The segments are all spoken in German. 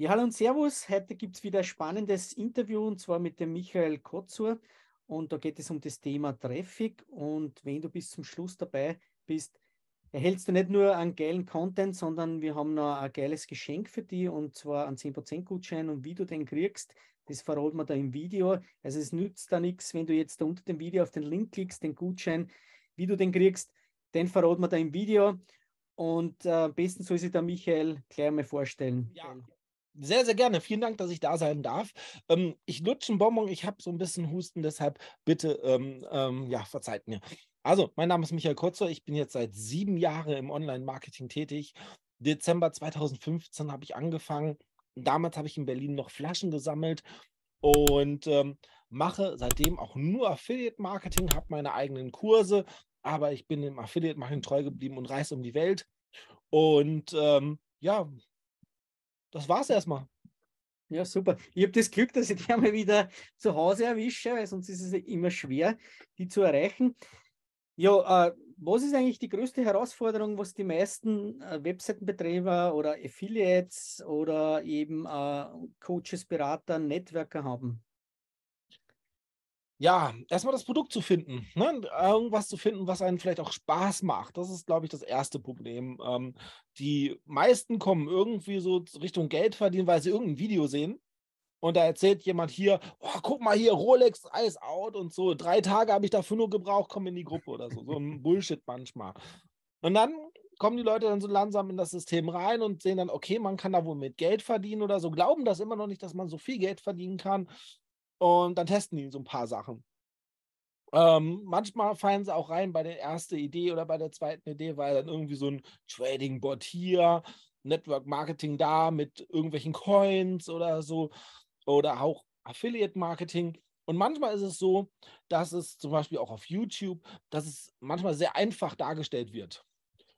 Ja, hallo und Servus. Heute gibt es wieder ein spannendes Interview und zwar mit dem Michael Kotzur. Und da geht es um das Thema Traffic. Und wenn du bis zum Schluss dabei bist, erhältst du nicht nur einen geilen Content, sondern wir haben noch ein geiles Geschenk für dich und zwar einen 10% Gutschein und wie du den kriegst, das verraten wir da im Video. Also es nützt da nichts, wenn du jetzt da unter dem Video auf den Link klickst, den Gutschein, wie du den kriegst, den verraten wir da im Video. Und äh, am besten soll sich der Michael gleich mal vorstellen. Ja, sehr, sehr gerne. Vielen Dank, dass ich da sein darf. Ähm, ich lutsche einen Bonbon, ich habe so ein bisschen Husten, deshalb bitte, ähm, ähm, ja, verzeiht mir. Also, mein Name ist Michael Kurzer. Ich bin jetzt seit sieben Jahren im Online-Marketing tätig. Dezember 2015 habe ich angefangen. Damals habe ich in Berlin noch Flaschen gesammelt und ähm, mache seitdem auch nur Affiliate-Marketing, habe meine eigenen Kurse, aber ich bin im Affiliate-Marketing treu geblieben und reise um die Welt. Und ähm, ja, das war's erstmal. Ja, super. Ich habe das Glück, dass ich die einmal wieder zu Hause erwische, weil sonst ist es immer schwer, die zu erreichen. Ja, äh, was ist eigentlich die größte Herausforderung, was die meisten äh, Webseitenbetreiber oder Affiliates oder eben äh, Coaches, Berater, Networker haben? ja, erstmal das Produkt zu finden, ne? irgendwas zu finden, was einen vielleicht auch Spaß macht. Das ist, glaube ich, das erste Problem. Ähm, die meisten kommen irgendwie so Richtung Geld verdienen, weil sie irgendein Video sehen. Und da erzählt jemand hier, oh, guck mal hier, Rolex Ice Out und so. Drei Tage habe ich dafür nur gebraucht, komm in die Gruppe oder so. So ein Bullshit manchmal. Und dann kommen die Leute dann so langsam in das System rein und sehen dann, okay, man kann da wohl mit Geld verdienen oder so, glauben das immer noch nicht, dass man so viel Geld verdienen kann und dann testen die so ein paar Sachen. Ähm, manchmal fallen sie auch rein bei der ersten Idee oder bei der zweiten Idee, weil dann irgendwie so ein Trading-Bot hier, Network-Marketing da mit irgendwelchen Coins oder so oder auch Affiliate-Marketing. Und manchmal ist es so, dass es zum Beispiel auch auf YouTube, dass es manchmal sehr einfach dargestellt wird.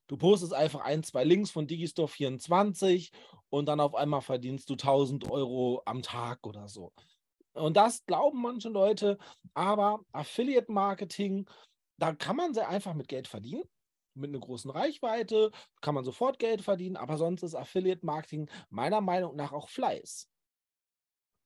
Du postest einfach ein, zwei Links von Digistore 24 und dann auf einmal verdienst du 1000 Euro am Tag oder so. Und das glauben manche Leute, aber Affiliate Marketing, da kann man sehr einfach mit Geld verdienen. Mit einer großen Reichweite kann man sofort Geld verdienen, aber sonst ist Affiliate Marketing meiner Meinung nach auch Fleiß.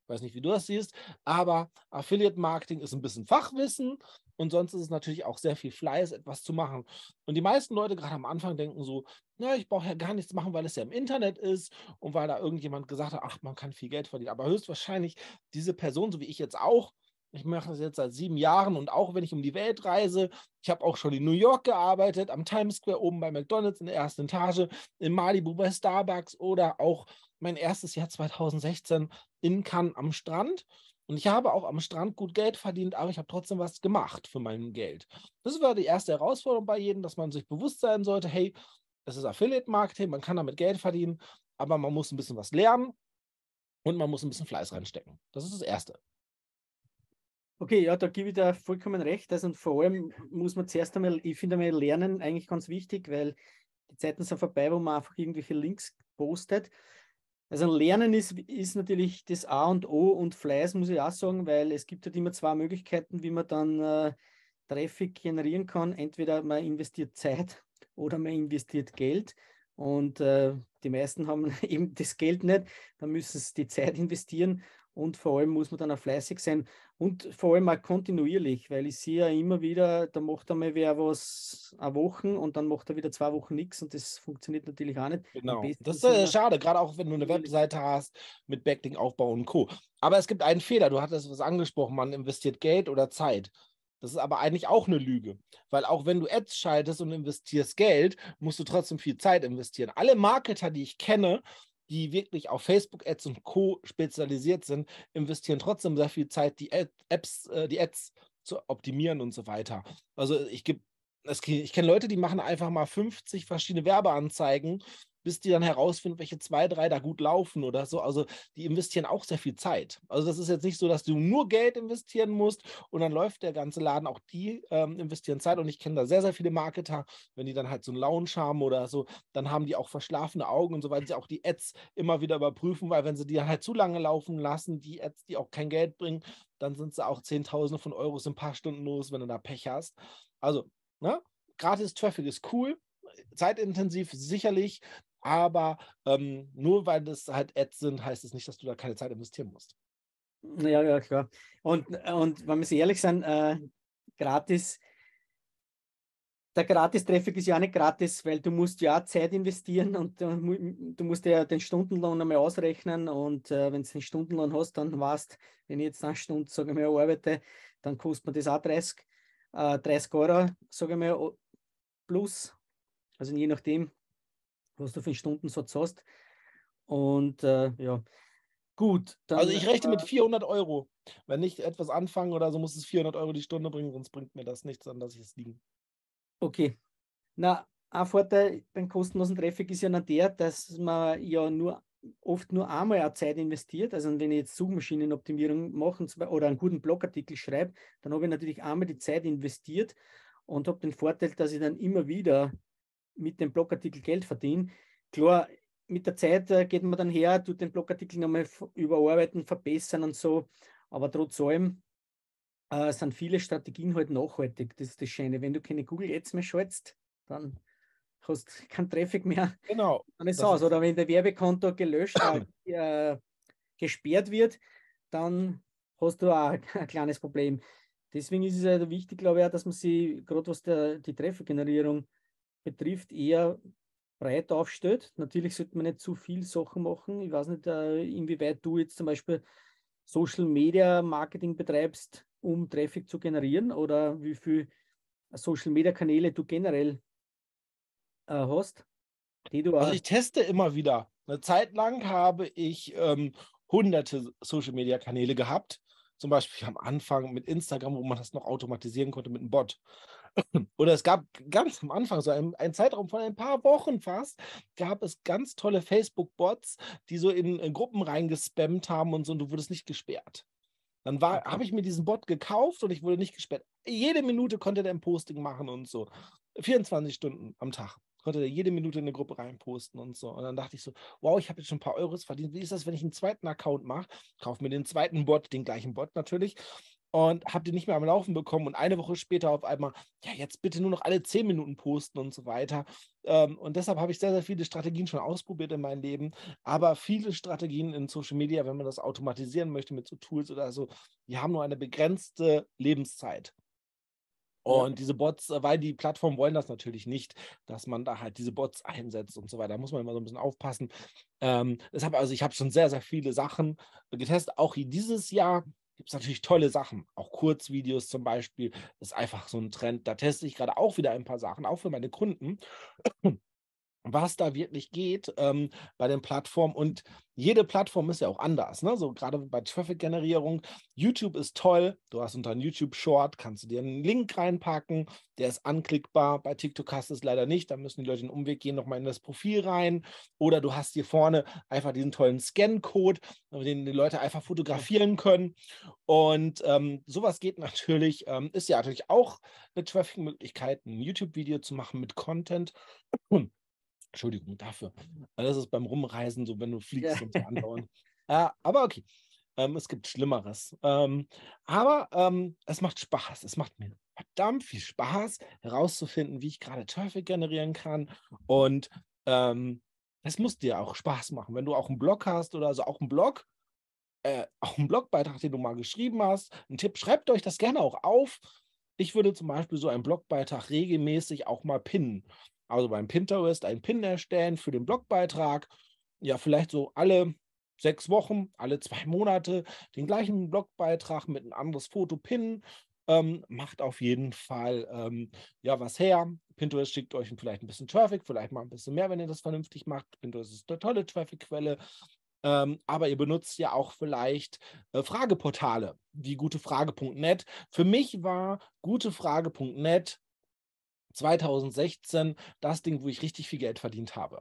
weiß nicht, wie du das siehst, aber Affiliate Marketing ist ein bisschen Fachwissen, und sonst ist es natürlich auch sehr viel Fleiß, etwas zu machen. Und die meisten Leute gerade am Anfang denken so, na, ich brauche ja gar nichts machen, weil es ja im Internet ist und weil da irgendjemand gesagt hat, ach, man kann viel Geld verdienen. Aber höchstwahrscheinlich diese Person, so wie ich jetzt auch, ich mache das jetzt seit sieben Jahren und auch wenn ich um die Welt reise, ich habe auch schon in New York gearbeitet, am Times Square oben bei McDonald's in der ersten Etage, in Malibu bei Starbucks oder auch mein erstes Jahr 2016 in Cannes am Strand. Und ich habe auch am Strand gut Geld verdient, aber ich habe trotzdem was gemacht für mein Geld. Das war die erste Herausforderung bei jedem, dass man sich bewusst sein sollte, hey, es ist Affiliate-Marketing, man kann damit Geld verdienen, aber man muss ein bisschen was lernen und man muss ein bisschen Fleiß reinstecken. Das ist das Erste. Okay, ja, da gebe ich dir vollkommen recht. Also und vor allem muss man zuerst einmal, ich finde einmal Lernen eigentlich ganz wichtig, weil die Zeiten sind vorbei, wo man einfach irgendwelche Links postet. Also Lernen ist, ist natürlich das A und O und Fleiß, muss ich auch sagen, weil es gibt halt immer zwei Möglichkeiten, wie man dann äh, Traffic generieren kann. Entweder man investiert Zeit oder man investiert Geld. Und äh, die meisten haben eben das Geld nicht, dann müssen sie die Zeit investieren und vor allem muss man dann auch fleißig sein und vor allem auch kontinuierlich, weil ich sehe ja immer wieder, da macht einmal wer was eine Woche und dann macht er wieder zwei Wochen nichts und das funktioniert natürlich auch nicht. Genau. Das ist äh, schade, gerade auch wenn du eine Webseite hast mit Backlink-Aufbau und Co. Aber es gibt einen Fehler, du hattest was angesprochen, man investiert Geld oder Zeit. Das ist aber eigentlich auch eine Lüge, weil auch wenn du Ads schaltest und investierst Geld, musst du trotzdem viel Zeit investieren. Alle Marketer, die ich kenne, die wirklich auf Facebook-Ads und Co. spezialisiert sind, investieren trotzdem sehr viel Zeit, die Ad Apps, äh, die Ads zu optimieren und so weiter. Also ich gebe ich kenne Leute, die machen einfach mal 50 verschiedene Werbeanzeigen bis die dann herausfinden, welche zwei, drei da gut laufen oder so. Also die investieren auch sehr viel Zeit. Also das ist jetzt nicht so, dass du nur Geld investieren musst und dann läuft der ganze Laden. Auch die ähm, investieren Zeit und ich kenne da sehr, sehr viele Marketer, wenn die dann halt so einen Lounge haben oder so, dann haben die auch verschlafene Augen und so, weil sie auch die Ads immer wieder überprüfen, weil wenn sie die halt zu lange laufen lassen, die Ads, die auch kein Geld bringen, dann sind sie auch Zehntausende von Euros in ein paar Stunden los, wenn du da Pech hast. Also, ne? Gratis Traffic ist cool, zeitintensiv sicherlich, aber ähm, nur weil das halt Ads sind, heißt es das nicht, dass du da keine Zeit investieren musst. Ja, ja, klar. Und, äh, und wenn wir ehrlich sind, äh, gratis, der Gratis-Traffic ist ja auch nicht gratis, weil du musst ja Zeit investieren und äh, du musst ja den Stundenlohn einmal ausrechnen und äh, wenn du den Stundenlohn hast, dann weißt, wenn ich jetzt eine Stunde, sage ich mal, arbeite, dann kostet man das auch 30, äh, 30 Euro, sage ich mal, plus, also je nachdem, was du für einen Stundensatz hast. Und äh, ja, gut. Dann, also ich rechne mit 400 äh, Euro. Wenn ich etwas anfange oder so, muss es 400 Euro die Stunde bringen, sonst bringt mir das nichts, an dass ich es liegen. Okay. Na, ein Vorteil beim kostenlosen Traffic ist ja noch der, dass man ja nur oft nur einmal eine Zeit investiert. Also wenn ich jetzt Suchmaschinenoptimierung mache oder einen guten Blogartikel schreibe, dann habe ich natürlich einmal die Zeit investiert und habe den Vorteil, dass ich dann immer wieder mit dem Blogartikel Geld verdienen. Klar, mit der Zeit äh, geht man dann her, tut den Blogartikel nochmal überarbeiten, verbessern und so. Aber trotz allem äh, sind viele Strategien halt nachhaltig. Das ist das Schöne. Wenn du keine Google Ads mehr schaltest, dann hast du keinen Traffic mehr. Genau. Dann ist es aus. Oder wenn der Werbekonto gelöscht, äh, gesperrt wird, dann hast du auch ein kleines Problem. Deswegen ist es halt wichtig, glaube ich, auch, dass man sich, gerade was der, die Treffergenerierung generierung betrifft, eher breit aufstellt. Natürlich sollte man nicht zu viel Sachen machen. Ich weiß nicht, äh, inwieweit du jetzt zum Beispiel Social Media Marketing betreibst, um Traffic zu generieren oder wie viel Social Media Kanäle du generell äh, hast. Die du also ich teste immer wieder. Eine Zeit lang habe ich ähm, hunderte Social Media Kanäle gehabt. Zum Beispiel am Anfang mit Instagram, wo man das noch automatisieren konnte mit einem Bot oder es gab ganz am Anfang, so einen, einen, Zeitraum von ein paar Wochen fast, gab es ganz tolle Facebook-Bots, die so in, in Gruppen reingespammt haben und so, und du wurdest nicht gesperrt. Dann okay. habe ich mir diesen Bot gekauft und ich wurde nicht gesperrt. Jede Minute konnte der ein Posting machen und so. 24 Stunden am Tag konnte der jede Minute in eine Gruppe reinposten und so. Und dann dachte ich so, wow, ich habe jetzt schon ein paar Euros verdient. Wie ist das, wenn ich einen zweiten Account mache? Kauf mir den zweiten Bot, den gleichen Bot natürlich und habe den nicht mehr am Laufen bekommen und eine Woche später auf einmal, ja, jetzt bitte nur noch alle zehn Minuten posten und so weiter. Ähm, und deshalb habe ich sehr, sehr viele Strategien schon ausprobiert in meinem Leben, aber viele Strategien in Social Media, wenn man das automatisieren möchte mit so Tools oder so, die haben nur eine begrenzte Lebenszeit. Und diese Bots, weil die Plattformen wollen das natürlich nicht, dass man da halt diese Bots einsetzt und so weiter. Da muss man immer so ein bisschen aufpassen. Ähm, deshalb, also ich habe schon sehr, sehr viele Sachen getestet, auch dieses Jahr gibt es natürlich tolle Sachen, auch Kurzvideos zum Beispiel, ist einfach so ein Trend. Da teste ich gerade auch wieder ein paar Sachen, auch für meine Kunden was da wirklich geht ähm, bei den Plattformen. Und jede Plattform ist ja auch anders. Ne? So gerade bei Traffic-Generierung. YouTube ist toll. Du hast unter einem YouTube-Short, kannst du dir einen Link reinpacken. Der ist anklickbar. Bei TikTok hast du es leider nicht. Da müssen die Leute den Umweg gehen, nochmal in das Profil rein. Oder du hast hier vorne einfach diesen tollen Scan-Code, äh, den die Leute einfach fotografieren können. Und ähm, sowas geht natürlich, ähm, ist ja natürlich auch eine Traffic-Möglichkeit, ein YouTube-Video zu machen mit Content. Entschuldigung dafür. Das ist beim Rumreisen so, wenn du fliegst und so andauernd. aber okay, ähm, es gibt Schlimmeres. Ähm, aber ähm, es macht Spaß. Es macht mir verdammt viel Spaß, herauszufinden, wie ich gerade Traffic generieren kann. Und ähm, es muss dir auch Spaß machen. Wenn du auch einen Blog hast oder also auch einen Blog, äh, auch einen Blogbeitrag, den du mal geschrieben hast, ein Tipp, schreibt euch das gerne auch auf. Ich würde zum Beispiel so einen Blogbeitrag regelmäßig auch mal pinnen also beim Pinterest, einen Pin erstellen für den Blogbeitrag. Ja, vielleicht so alle sechs Wochen, alle zwei Monate den gleichen Blogbeitrag mit ein anderes Foto pinnen. Ähm, macht auf jeden Fall ähm, ja was her. Pinterest schickt euch vielleicht ein bisschen Traffic, vielleicht mal ein bisschen mehr, wenn ihr das vernünftig macht. Pinterest ist eine tolle Traffic-Quelle. Ähm, aber ihr benutzt ja auch vielleicht äh, Frageportale wie gutefrage.net. Für mich war gutefrage.net 2016 das Ding, wo ich richtig viel Geld verdient habe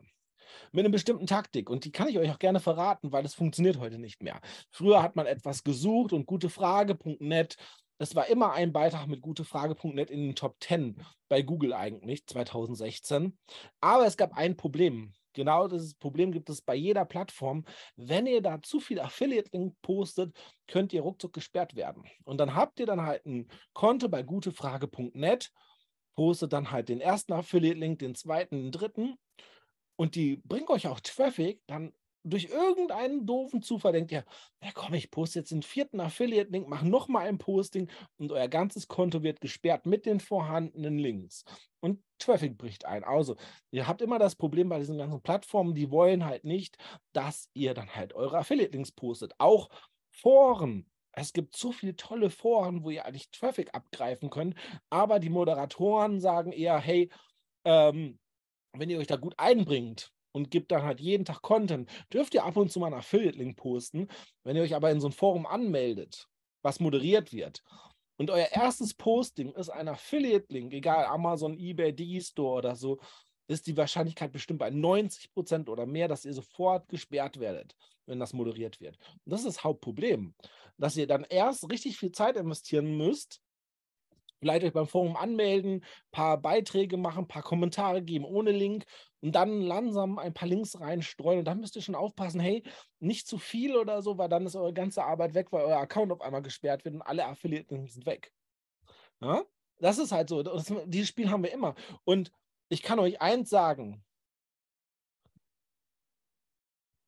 mit einer bestimmten Taktik. Und die kann ich euch auch gerne verraten, weil das funktioniert heute nicht mehr. Früher hat man etwas gesucht und gutefrage.net. Es war immer ein Beitrag mit gutefrage.net in den Top 10 bei Google eigentlich 2016. Aber es gab ein Problem. Genau dieses Problem gibt es bei jeder Plattform. Wenn ihr da zu viel Affiliate-Link postet, könnt ihr ruckzuck gesperrt werden. Und dann habt ihr dann halt ein Konto bei gutefrage.net poste dann halt den ersten Affiliate-Link, den zweiten, den dritten und die bringt euch auch Traffic, dann durch irgendeinen doofen Zufall denkt ihr, na komm, ich poste jetzt den vierten Affiliate-Link, mach nochmal ein Posting und euer ganzes Konto wird gesperrt mit den vorhandenen Links. Und Traffic bricht ein. Also, ihr habt immer das Problem bei diesen ganzen Plattformen, die wollen halt nicht, dass ihr dann halt eure Affiliate-Links postet. Auch Foren es gibt so viele tolle Foren, wo ihr eigentlich Traffic abgreifen könnt, aber die Moderatoren sagen eher, hey, ähm, wenn ihr euch da gut einbringt und gebt dann halt jeden Tag Content, dürft ihr ab und zu mal einen Affiliate-Link posten. Wenn ihr euch aber in so ein Forum anmeldet, was moderiert wird, und euer erstes Posting ist ein Affiliate-Link, egal Amazon, eBay, D-Store oder so, ist die Wahrscheinlichkeit bestimmt bei 90 Prozent oder mehr, dass ihr sofort gesperrt werdet, wenn das moderiert wird. Und das ist das Hauptproblem, dass ihr dann erst richtig viel Zeit investieren müsst, vielleicht euch beim Forum anmelden, paar Beiträge machen, paar Kommentare geben ohne Link und dann langsam ein paar Links reinstreuen. Und dann müsst ihr schon aufpassen, hey, nicht zu viel oder so, weil dann ist eure ganze Arbeit weg, weil euer Account auf einmal gesperrt wird und alle Affiliaten sind weg. Ja? Das ist halt so. Das, dieses Spiel haben wir immer. Und ich kann euch eins sagen.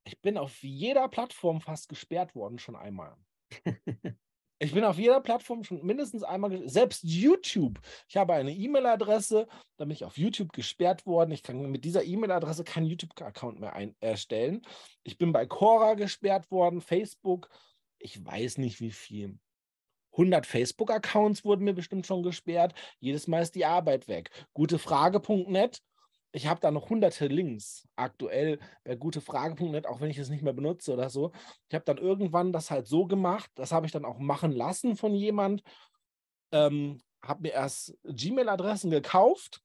Ich bin auf jeder Plattform fast gesperrt worden schon einmal. Ich bin auf jeder Plattform schon mindestens einmal, selbst YouTube. Ich habe eine E-Mail-Adresse, da bin ich auf YouTube gesperrt worden. Ich kann mit dieser E-Mail-Adresse keinen YouTube-Account mehr ein, erstellen. Ich bin bei Cora gesperrt worden, Facebook. Ich weiß nicht, wie viel. 100 Facebook-Accounts wurden mir bestimmt schon gesperrt. Jedes Mal ist die Arbeit weg. Gutefrage.net. Ich habe da noch hunderte Links aktuell bei gutefrage.net, auch wenn ich es nicht mehr benutze oder so. Ich habe dann irgendwann das halt so gemacht. Das habe ich dann auch machen lassen von jemand. Ähm, habe mir erst Gmail-Adressen gekauft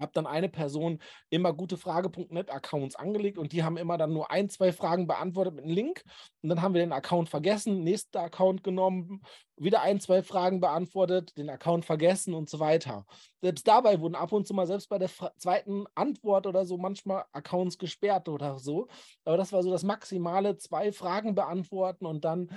habe dann eine Person immer gutefrage.net-Accounts angelegt und die haben immer dann nur ein, zwei Fragen beantwortet mit einem Link. Und dann haben wir den Account vergessen, nächster Account genommen, wieder ein, zwei Fragen beantwortet, den Account vergessen und so weiter. Selbst dabei wurden ab und zu mal, selbst bei der zweiten Antwort oder so, manchmal Accounts gesperrt oder so. Aber das war so das Maximale, zwei Fragen beantworten und dann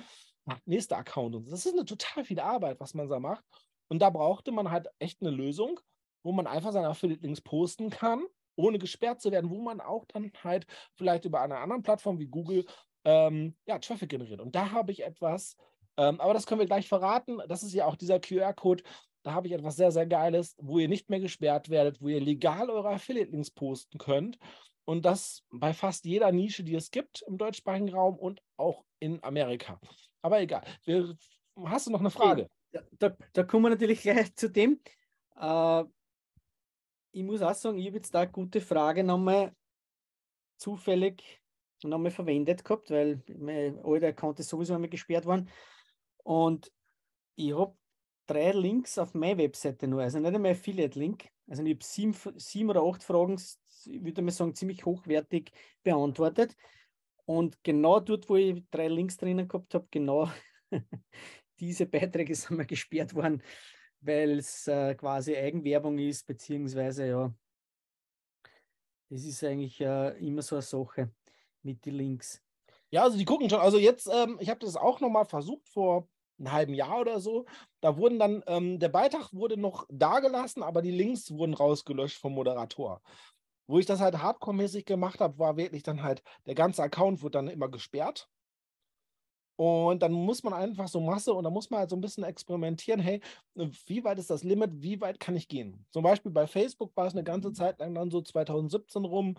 nächster Account. Und das ist eine total viel Arbeit, was man da macht. Und da brauchte man halt echt eine Lösung, wo man einfach seine Affiliate-Links posten kann, ohne gesperrt zu werden, wo man auch dann halt vielleicht über eine andere Plattform wie Google ähm, ja, Traffic generiert. Und da habe ich etwas, ähm, aber das können wir gleich verraten. Das ist ja auch dieser QR-Code. Da habe ich etwas sehr, sehr Geiles, wo ihr nicht mehr gesperrt werdet, wo ihr legal eure Affiliate-Links posten könnt. Und das bei fast jeder Nische, die es gibt im deutschsprachigen Raum und auch in Amerika. Aber egal. Wir, hast du noch eine Frage? Da, da, da kommen wir natürlich gleich zu dem. Äh, ich muss auch sagen, ich habe jetzt da eine gute Frage nochmal zufällig nochmal verwendet gehabt, weil mein alter Account ist sowieso einmal gesperrt worden. Und ich habe drei Links auf meiner Webseite nur, also nicht einmal Affiliate-Link. Also ich habe sieben, sieben oder acht Fragen, ich würde mal sagen, ziemlich hochwertig beantwortet. Und genau dort, wo ich drei Links drinnen gehabt habe, genau diese Beiträge sind mir gesperrt worden weil es äh, quasi Eigenwerbung ist, beziehungsweise ja, das ist eigentlich äh, immer so eine Sache mit den Links. Ja, also die gucken schon. Also jetzt, ähm, ich habe das auch nochmal versucht vor einem halben Jahr oder so. Da wurden dann, ähm, der Beitrag wurde noch dagelassen, aber die Links wurden rausgelöscht vom Moderator. Wo ich das halt hardcore-mäßig gemacht habe, war wirklich dann halt, der ganze Account wurde dann immer gesperrt und dann muss man einfach so Masse und dann muss man halt so ein bisschen experimentieren, hey, wie weit ist das Limit, wie weit kann ich gehen? Zum Beispiel bei Facebook war es eine ganze mhm. Zeit lang dann so 2017 rum,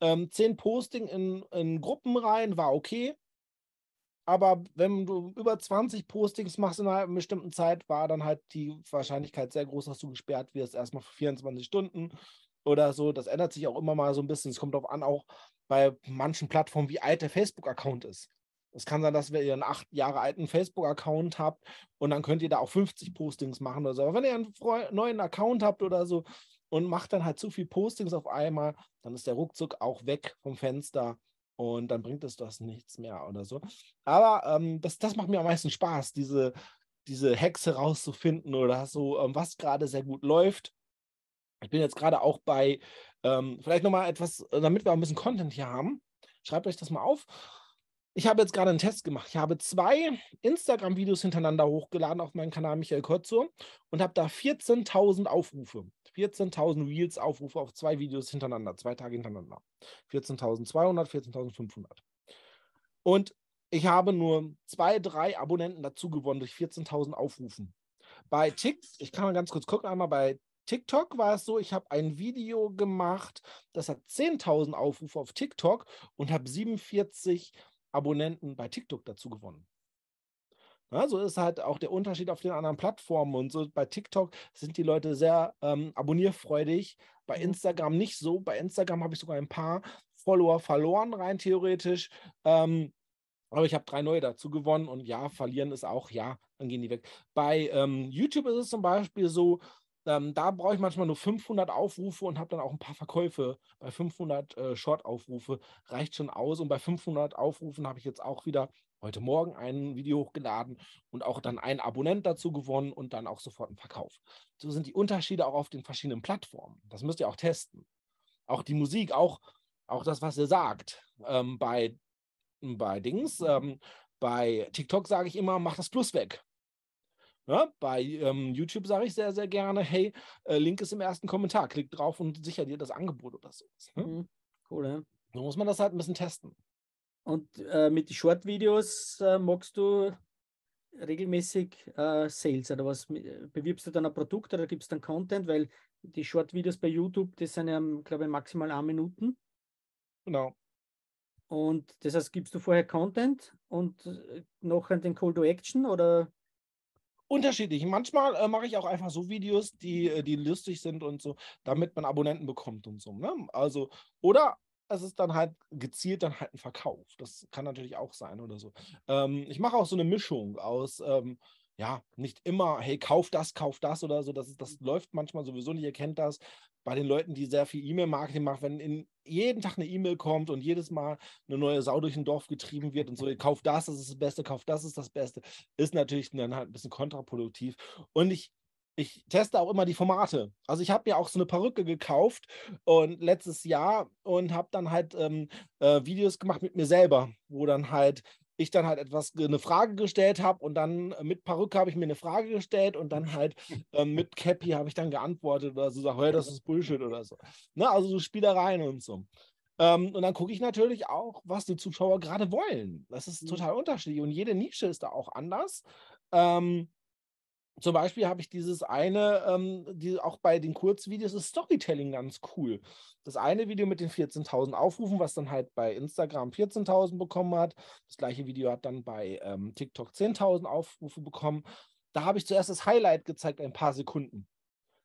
ähm, zehn Posting in, in Gruppen rein, war okay. Aber wenn du über 20 Postings machst in einer bestimmten Zeit, war dann halt die Wahrscheinlichkeit sehr groß, dass du gesperrt wirst, erstmal für 24 Stunden oder so. Das ändert sich auch immer mal so ein bisschen. Es kommt darauf an, auch bei manchen Plattformen, wie alt der Facebook-Account ist. Es kann sein, dass ihr einen acht Jahre alten Facebook-Account habt und dann könnt ihr da auch 50 Postings machen oder so. Aber wenn ihr einen neuen Account habt oder so und macht dann halt zu viel Postings auf einmal, dann ist der ruckzuck auch weg vom Fenster und dann bringt es das nichts mehr oder so. Aber ähm, das, das macht mir am meisten Spaß, diese, diese Hexe rauszufinden oder so, ähm, was gerade sehr gut läuft. Ich bin jetzt gerade auch bei, ähm, vielleicht nochmal etwas, äh, damit wir auch ein bisschen Content hier haben. Schreibt euch das mal auf. Ich habe jetzt gerade einen Test gemacht. Ich habe zwei Instagram-Videos hintereinander hochgeladen auf meinen Kanal Michael Kotzo und habe da 14.000 Aufrufe. 14.000 Reels-Aufrufe auf zwei Videos hintereinander, zwei Tage hintereinander. 14.200, 14.500. Und ich habe nur zwei, drei Abonnenten dazu gewonnen durch 14.000 Aufrufen. Bei TikTok, ich kann mal ganz kurz gucken, einmal bei TikTok war es so, ich habe ein Video gemacht, das hat 10.000 Aufrufe auf TikTok und habe 47 Abonnenten bei TikTok dazu gewonnen. Ja, so ist halt auch der Unterschied auf den anderen Plattformen. Und so bei TikTok sind die Leute sehr ähm, abonnierfreudig, bei mhm. Instagram nicht so. Bei Instagram habe ich sogar ein paar Follower verloren, rein theoretisch. Ähm, aber ich habe drei neue dazu gewonnen und ja, verlieren ist auch, ja, dann gehen die weg. Bei ähm, YouTube ist es zum Beispiel so, ähm, da brauche ich manchmal nur 500 Aufrufe und habe dann auch ein paar Verkäufe. Bei 500 äh, Short-Aufrufe reicht schon aus. Und bei 500 Aufrufen habe ich jetzt auch wieder heute Morgen ein Video hochgeladen und auch dann einen Abonnent dazu gewonnen und dann auch sofort einen Verkauf. So sind die Unterschiede auch auf den verschiedenen Plattformen. Das müsst ihr auch testen. Auch die Musik, auch, auch das, was ihr sagt. Ähm, bei, bei Dings, ähm, bei TikTok sage ich immer, mach das Plus weg. Ja, bei ähm, YouTube sage ich sehr, sehr gerne, hey, äh, Link ist im ersten Kommentar, klick drauf und sicher dir das Angebot oder so. Ne? Mhm. Cool, ja. So muss man das halt ein bisschen testen. Und äh, mit den Short-Videos äh, magst du regelmäßig äh, Sales oder was? Bewirbst du dann ein Produkt oder gibt es dann Content? Weil die Short-Videos bei YouTube, das sind ja, glaube ich, maximal ein Minuten. Genau. Und das heißt, gibst du vorher Content und äh, nachher den Call to Action oder unterschiedlich. Manchmal äh, mache ich auch einfach so Videos, die, mhm. äh, die lustig sind und so, damit man Abonnenten bekommt und so. Ne? Also, oder es ist dann halt gezielt dann halt ein Verkauf. Das kann natürlich auch sein oder so. Ähm, ich mache auch so eine Mischung aus, ähm, ja, nicht immer, hey, kauf das, kauf das oder so. Das, ist, das mhm. läuft manchmal sowieso nicht, ihr kennt das bei den Leuten, die sehr viel E-Mail-Marketing machen, wenn in jeden Tag eine E-Mail kommt und jedes Mal eine neue Sau durch ein Dorf getrieben wird und so, kauft das, das ist das Beste, kauft das ist das Beste, ist natürlich dann halt ein bisschen kontraproduktiv. Und ich, ich teste auch immer die Formate. Also ich habe mir auch so eine Perücke gekauft und letztes Jahr und habe dann halt ähm, äh, Videos gemacht mit mir selber, wo dann halt ich dann halt etwas, eine Frage gestellt habe und dann äh, mit Perücke habe ich mir eine Frage gestellt und dann halt äh, mit Cappy habe ich dann geantwortet oder so, sag, hey, das ist Bullshit oder so. Ne? Also so Spielereien und so. Ähm, und dann gucke ich natürlich auch, was die Zuschauer gerade wollen. Das ist mhm. total unterschiedlich und jede Nische ist da auch anders. Ähm, zum Beispiel habe ich dieses eine, ähm, die, auch bei den Kurzvideos ist Storytelling ganz cool. Das eine Video mit den 14.000 Aufrufen, was dann halt bei Instagram 14.000 bekommen hat. Das gleiche Video hat dann bei ähm, TikTok 10.000 Aufrufe bekommen. Da habe ich zuerst das Highlight gezeigt, ein paar Sekunden.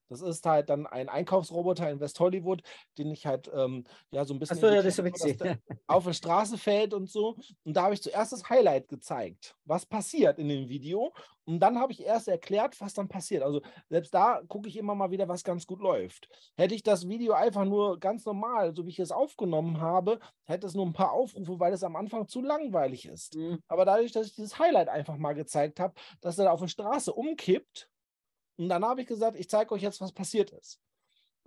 Das ist halt dann ein Einkaufsroboter in West Hollywood, den ich halt ähm, ja so ein bisschen so, ja, der auf der Straße fällt und so. Und da habe ich zuerst das Highlight gezeigt, was passiert in dem Video. Und dann habe ich erst erklärt, was dann passiert. Also selbst da gucke ich immer mal wieder, was ganz gut läuft. Hätte ich das Video einfach nur ganz normal, so wie ich es aufgenommen habe, hätte es nur ein paar Aufrufe, weil es am Anfang zu langweilig ist. Mhm. Aber dadurch, dass ich dieses Highlight einfach mal gezeigt habe, dass er da auf der Straße umkippt und dann habe ich gesagt, ich zeige euch jetzt, was passiert ist.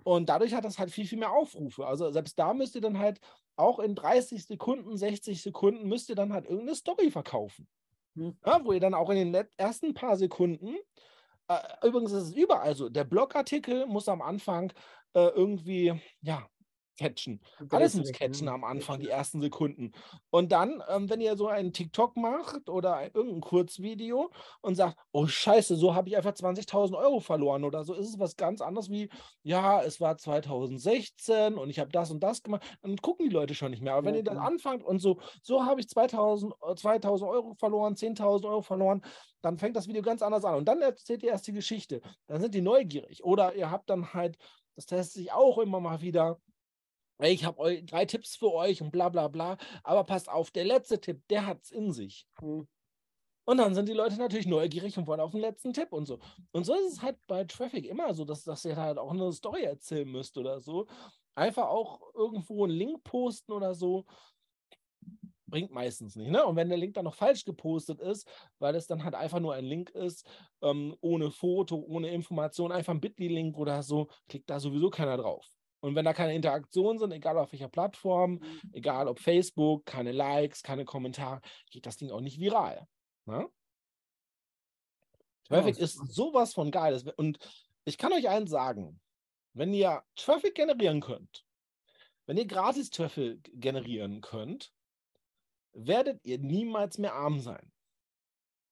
Und dadurch hat das halt viel, viel mehr Aufrufe. Also selbst da müsst ihr dann halt auch in 30 Sekunden, 60 Sekunden müsst ihr dann halt irgendeine Story verkaufen. Hm. Ja, wo ihr dann auch in den ersten paar Sekunden, äh, übrigens ist es überall so, der Blogartikel muss am Anfang äh, irgendwie, ja, catchen. Alles muss catchen genau. am Anfang, die ersten Sekunden. Und dann, ähm, wenn ihr so einen TikTok macht oder ein, irgendein Kurzvideo und sagt, oh Scheiße, so habe ich einfach 20.000 Euro verloren oder so, ist es was ganz anderes wie, ja, es war 2016 und ich habe das und das gemacht, dann gucken die Leute schon nicht mehr. Aber wenn ja, ihr dann anfangt und so, so habe ich 2000, 2000 äh, Euro verloren, 10.000 Euro verloren, dann fängt das Video ganz anders an. Und dann erzählt ihr erst die Geschichte. Dann sind die neugierig. Oder ihr habt dann halt, das testet sich auch immer mal wieder, ich habe drei Tipps für euch und bla bla bla. Aber passt auf, der letzte Tipp, der hat es in sich. Hm. Und dann sind die Leute natürlich neugierig und wollen auf den letzten Tipp und so. Und so ist es halt bei Traffic immer so, dass, dass ihr halt auch eine Story erzählen müsst oder so. Einfach auch irgendwo einen Link posten oder so. Bringt meistens nicht. Ne? Und wenn der Link dann noch falsch gepostet ist, weil es dann halt einfach nur ein Link ist, ähm, ohne Foto, ohne Information, einfach ein Bitly-Link oder so, klickt da sowieso keiner drauf. Und wenn da keine Interaktionen sind, egal auf welcher Plattform, mhm. egal ob Facebook, keine Likes, keine Kommentare, geht das Ding auch nicht viral. Ne? Traffic ja, ist sowas von geiles. Und ich kann euch eins sagen, wenn ihr Traffic generieren könnt, wenn ihr gratis Traffic generieren könnt, werdet ihr niemals mehr arm sein.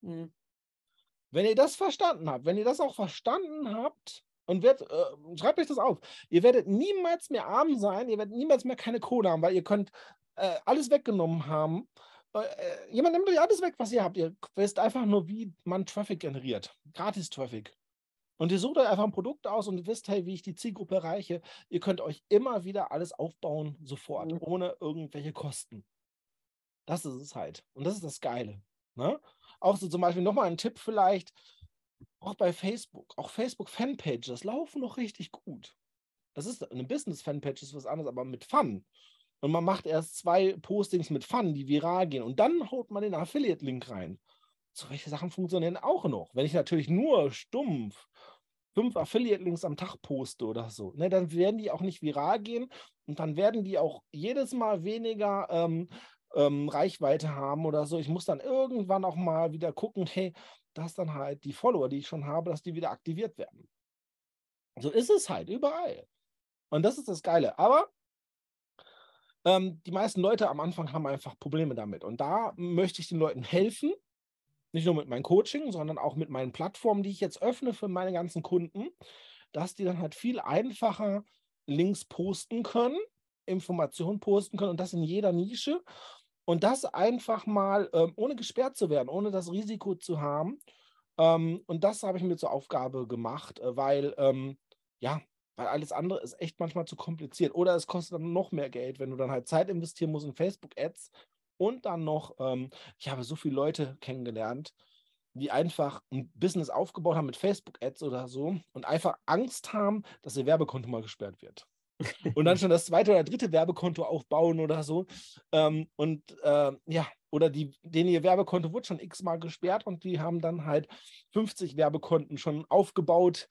Mhm. Wenn ihr das verstanden habt, wenn ihr das auch verstanden habt, und wird, äh, schreibt euch das auf. Ihr werdet niemals mehr arm sein, ihr werdet niemals mehr keine Kohle haben, weil ihr könnt äh, alles weggenommen haben. Äh, äh jemand nimmt euch alles weg, was ihr habt. Ihr wisst einfach nur, wie man Traffic generiert. Gratis-Traffic. Und ihr sucht euch einfach ein Produkt aus und wisst, hey, wie ich die Zielgruppe erreiche. Ihr könnt euch immer wieder alles aufbauen, sofort, mhm. ohne irgendwelche Kosten. Das ist es halt. Und das ist das Geile. Ne? Auch so zum Beispiel nochmal ein Tipp vielleicht, auch bei Facebook, auch Facebook-Fanpages laufen noch richtig gut. Das ist eine Business-Fanpage, ist was anderes, aber mit Fun. Und man macht erst zwei Postings mit Fun, die viral gehen. Und dann haut man den Affiliate-Link rein. Solche Sachen funktionieren auch noch. Wenn ich natürlich nur stumpf fünf Affiliate-Links am Tag poste oder so, ne, dann werden die auch nicht viral gehen und dann werden die auch jedes Mal weniger ähm, ähm, Reichweite haben oder so. Ich muss dann irgendwann auch mal wieder gucken, hey, dass dann halt die Follower, die ich schon habe, dass die wieder aktiviert werden. So ist es halt überall. Und das ist das Geile. Aber ähm, die meisten Leute am Anfang haben einfach Probleme damit. Und da möchte ich den Leuten helfen. Nicht nur mit meinem Coaching, sondern auch mit meinen Plattformen, die ich jetzt öffne für meine ganzen Kunden, dass die dann halt viel einfacher Links posten können, Informationen posten können und das in jeder Nische und das einfach mal, ähm, ohne gesperrt zu werden, ohne das Risiko zu haben. Ähm, und das habe ich mir zur Aufgabe gemacht, äh, weil, ähm, ja, weil alles andere ist echt manchmal zu kompliziert. Oder es kostet dann noch mehr Geld, wenn du dann halt Zeit investieren musst in Facebook-Ads. Und dann noch, ähm, ich habe so viele Leute kennengelernt, die einfach ein Business aufgebaut haben mit Facebook-Ads oder so und einfach Angst haben, dass ihr Werbekonto mal gesperrt wird und dann schon das zweite oder dritte Werbekonto aufbauen oder so. Ähm, und äh, ja, oder die, denen ihr Werbekonto wurde schon x-mal gesperrt und die haben dann halt 50 Werbekonten schon aufgebaut.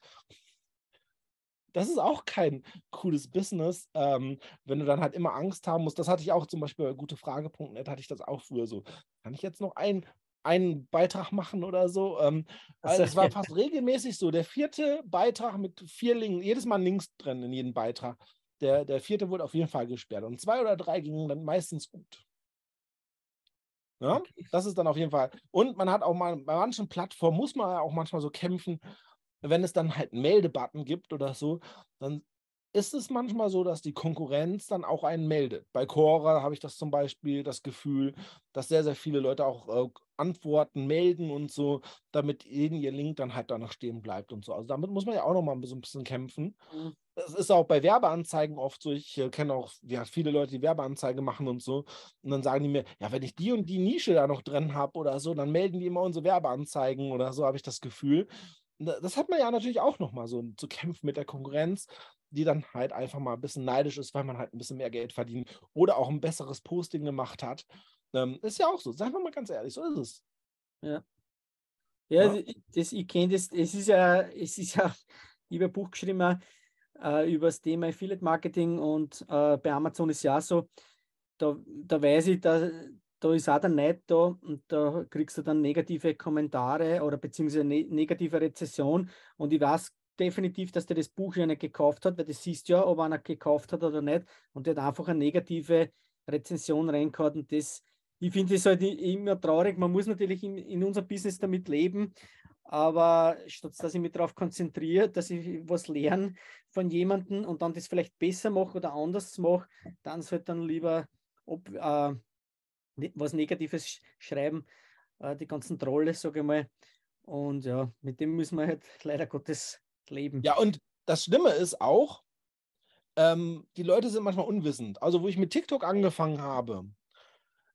Das ist auch kein cooles Business, ähm, wenn du dann halt immer Angst haben musst. Das hatte ich auch zum Beispiel bei gutefrage.net, hatte ich das auch früher so. Kann ich jetzt noch ein einen Beitrag machen oder so. Ähm, also es war fast regelmäßig so. Der vierte Beitrag mit vier Linken, jedes Mal Links drin in jedem Beitrag der, der vierte wurde auf jeden Fall gesperrt. Und zwei oder drei gingen dann meistens gut. Ja, ne? okay. Das ist dann auf jeden Fall. Und man hat auch mal, bei manchen Plattformen muss man ja auch manchmal so kämpfen, wenn es dann halt einen Meldebutton gibt oder so, dann ist es manchmal so, dass die Konkurrenz dann auch einen meldet. Bei Cora habe ich das zum Beispiel das Gefühl, dass sehr, sehr viele Leute auch äh, Antworten melden und so, damit eben ihr Link dann halt da noch stehen bleibt und so. Also damit muss man ja auch noch mal so ein bisschen kämpfen. Mhm. Es ist auch bei Werbeanzeigen oft so. Ich äh, kenne auch ja, viele Leute, die Werbeanzeige machen und so. Und dann sagen die mir, ja, wenn ich die und die Nische da noch drin habe oder so, dann melden die immer unsere Werbeanzeigen oder so, habe ich das Gefühl das hat man ja natürlich auch nochmal so zu kämpfen mit der Konkurrenz die dann halt einfach mal ein bisschen neidisch ist, weil man halt ein bisschen mehr Geld verdient oder auch ein besseres Posting gemacht hat. Ähm, ist ja auch so, sagen wir mal ganz ehrlich, so ist es. Ja. Ja, ja. Das, ich kenne das, es ist ja, es ist ja, ich habe ein Buch geschrieben äh, über das Thema Affiliate Marketing und äh, bei Amazon ist ja so, da, da weiß ich, da, da ist auch der Neid da und da kriegst du dann negative Kommentare oder beziehungsweise ne, negative Rezession und ich weiß definitiv, dass der das Buch ja nicht gekauft hat, weil das siehst ja, ob einer gekauft hat oder nicht. Und der hat einfach eine negative Rezension reingehauen. Und das, ich finde es halt immer traurig. Man muss natürlich in, in unserem Business damit leben. Aber statt dass ich mich darauf konzentriere, dass ich was lerne von jemandem und dann das vielleicht besser mache oder anders mache, dann sollte dann lieber ob, äh, ne-, was Negatives schreiben, äh, die ganzen Trolle, sage ich mal. Und ja, mit dem müssen wir halt leider Gottes Leben. Ja, und das Schlimme ist auch, ähm, die Leute sind manchmal unwissend. Also, wo ich mit TikTok angefangen habe,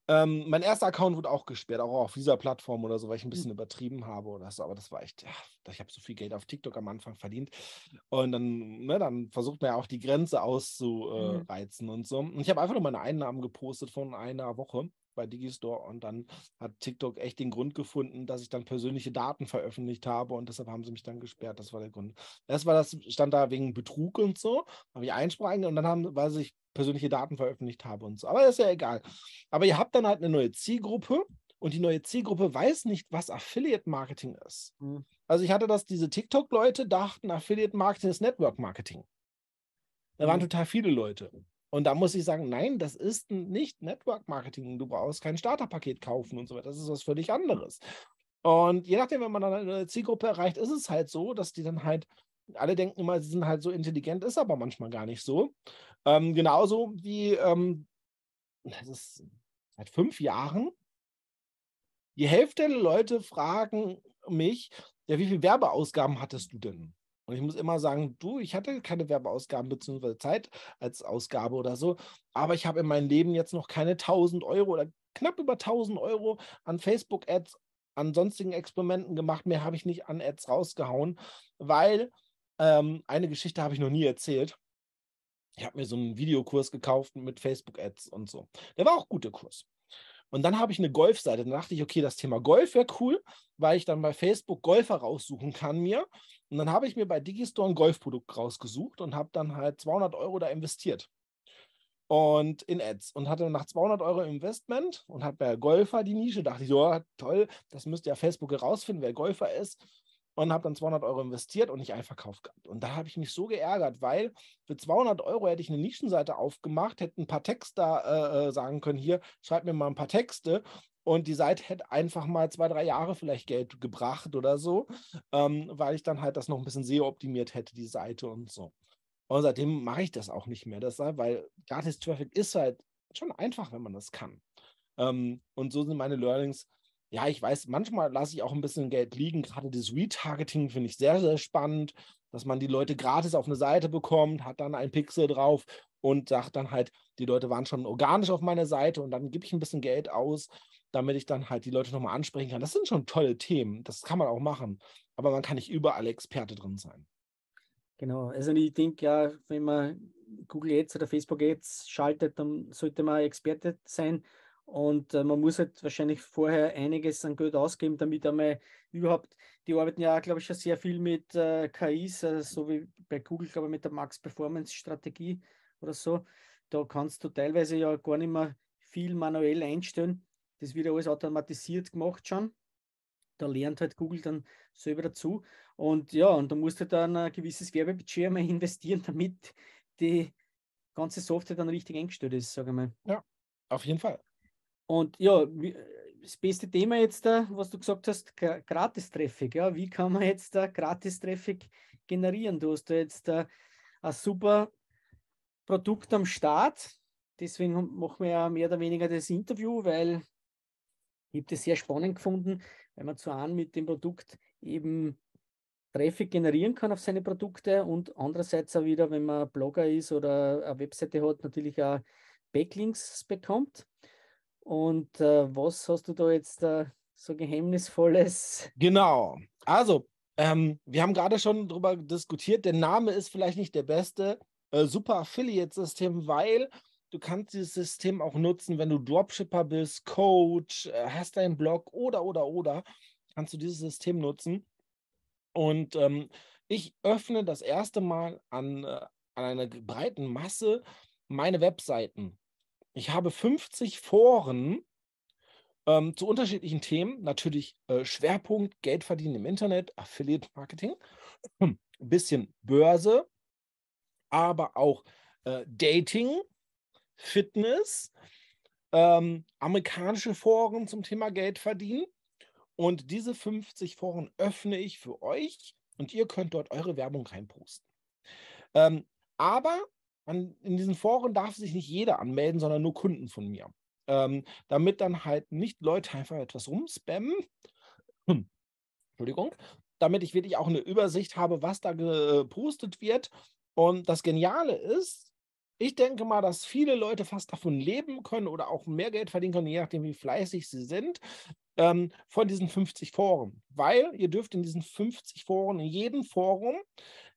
ähm, mein erster Account wurde auch gesperrt, auch auf dieser Plattform oder so, weil ich ein hm. bisschen mhm. übertrieben habe oder so. Aber das war echt, ja, ich habe so viel Geld auf TikTok am Anfang verdient. Und dann, ne, dann versucht man ja auch die Grenze auszureizen mhm. und so. Und ich habe einfach nur meine Einnahmen gepostet von einer Woche bei Digistore und dann hat TikTok echt den Grund gefunden, dass ich dann persönliche Daten veröffentlicht habe und deshalb haben sie mich dann gesperrt. Das war der Grund. Erst war das, stand da wegen Betrug und so, habe ich Einsprachen und dann haben, weil ich persönliche Daten veröffentlicht habe und so. Aber ist ja egal. Aber ihr habt dann halt eine neue Zielgruppe und die neue Zielgruppe weiß nicht, was Affiliate Marketing ist. Mhm. Also ich hatte das, diese TikTok-Leute dachten, Affiliate Marketing ist Network Marketing. Da waren hm. total viele Leute. Und da muss ich sagen, nein, das ist nicht Network Marketing. Du brauchst kein Starterpaket kaufen und so weiter. Das ist was völlig anderes. Und je nachdem, wenn man dann eine Zielgruppe erreicht, ist es halt so, dass die dann halt, alle denken immer, sie sind halt so intelligent, ist aber manchmal gar nicht so. Ähm, genauso wie, ähm, das ist seit fünf Jahren, die Hälfte der Leute fragen mich, ja, wie viele Werbeausgaben hattest du denn? Und ich muss immer sagen, du, ich hatte keine Werbeausgaben bzw. Zeit als Ausgabe oder so, aber ich habe in meinem Leben jetzt noch keine 1000 Euro oder knapp über 1000 Euro an Facebook-Ads, an sonstigen Experimenten gemacht. Mehr habe ich nicht an Ads rausgehauen, weil ähm, eine Geschichte habe ich noch nie erzählt. Ich habe mir so einen Videokurs gekauft mit Facebook-Ads und so. Der war auch gut, der Kurs. Und dann habe ich eine Golfseite. Dann dachte ich, okay, das Thema Golf wäre cool, weil ich dann bei Facebook Golfer raussuchen kann mir. Und dann habe ich mir bei Digistore ein Golfprodukt rausgesucht und habe dann halt 200 Euro da investiert. Und in Ads und hatte nach 200 Euro Investment und habe bei Golfer die Nische. Dachte ich, ja, toll, das müsste ja Facebook herausfinden, wer Golfer ist und habe dann 200 Euro investiert und nicht einen Verkauf gehabt. Und da habe ich mich so geärgert, weil für 200 Euro hätte ich eine Nischenseite aufgemacht, hätte ein paar Texte äh, äh, sagen können, hier, schreib mir mal ein paar Texte. Und die Seite hätte einfach mal zwei, drei Jahre vielleicht Geld gebracht oder so, ähm, weil ich dann halt das noch ein bisschen sehr optimiert hätte, die Seite und so. Und seitdem mache ich das auch nicht mehr, das, weil gratis Traffic ist halt schon einfach, wenn man das kann. Ähm, und so sind meine Learnings ja, ich weiß, manchmal lasse ich auch ein bisschen Geld liegen. Gerade das Retargeting finde ich sehr, sehr spannend, dass man die Leute gratis auf eine Seite bekommt, hat dann ein Pixel drauf und sagt dann halt, die Leute waren schon organisch auf meiner Seite und dann gebe ich ein bisschen Geld aus, damit ich dann halt die Leute nochmal ansprechen kann. Das sind schon tolle Themen, das kann man auch machen, aber man kann nicht überall Experte drin sein. Genau, also ich denke ja, wenn man Google Ads oder Facebook Ads schaltet, dann sollte man Experte sein. Und äh, man muss halt wahrscheinlich vorher einiges an Geld ausgeben, damit einmal überhaupt, die arbeiten ja, glaube ich, schon sehr viel mit äh, KIs, also äh, so wie bei Google, glaube ich, mit der Max-Performance-Strategie oder so. Da kannst du teilweise ja gar nicht mehr viel manuell einstellen. Das wird ja alles automatisiert gemacht schon. Da lernt halt Google dann selber dazu. Und ja, und da musst du halt dann ein gewisses Werbebudget einmal investieren, damit die ganze Software dann richtig eingestellt ist, sage ich mal. Ja, auf jeden Fall. Und ja, äh, das beste Thema jetzt was du gesagt hast, Gratis-Traffic. Ja, wie kann man jetzt Gratis-Traffic generieren? Du hast da jetzt äh, ein super Produkt am Start. Deswegen machen wir ja mehr oder weniger das Interview, weil ich habe das sehr spannend gefunden, weil man zu einem mit dem Produkt eben Traffic generieren kann auf seine Produkte und andererseits auch wieder, wenn man Blogger ist oder eine Webseite hat, natürlich auch Backlinks bekommt. Und äh, was hast du da jetzt äh, so Geheimnisvolles? Genau. Also, ähm, wir haben gerade schon drüber diskutiert. Der Name ist vielleicht nicht der beste äh, Super Affiliate System, weil du kannst dieses System auch nutzen, wenn du Dropshipper bist, Coach, äh, hast deinen Blog oder, oder, oder, kannst du dieses System nutzen. Und ähm, ich öffne das erste Mal an, äh, an einer breiten Masse meine Webseiten ich habe 50 Foren ähm, zu unterschiedlichen Themen, natürlich äh, Schwerpunkt Geld verdienen im Internet, Affiliate Marketing, ein bisschen Börse, aber auch äh, Dating, Fitness, ähm, amerikanische Foren zum Thema Geld verdienen. Und diese 50 Foren öffne ich für euch und ihr könnt dort eure Werbung reinposten. Ähm, aber man, in diesen Foren darf sich nicht jeder anmelden, sondern nur Kunden von mir. Ähm, damit dann halt nicht Leute einfach etwas rumspammen. Hm. Entschuldigung. Damit ich wirklich auch eine Übersicht habe, was da gepostet wird. Und das Geniale ist, ich denke mal, dass viele Leute fast davon leben können oder auch mehr Geld verdienen können, je nachdem, wie fleißig sie sind, ähm, von diesen 50 Foren, weil ihr dürft in diesen 50 Foren, in jedem Forum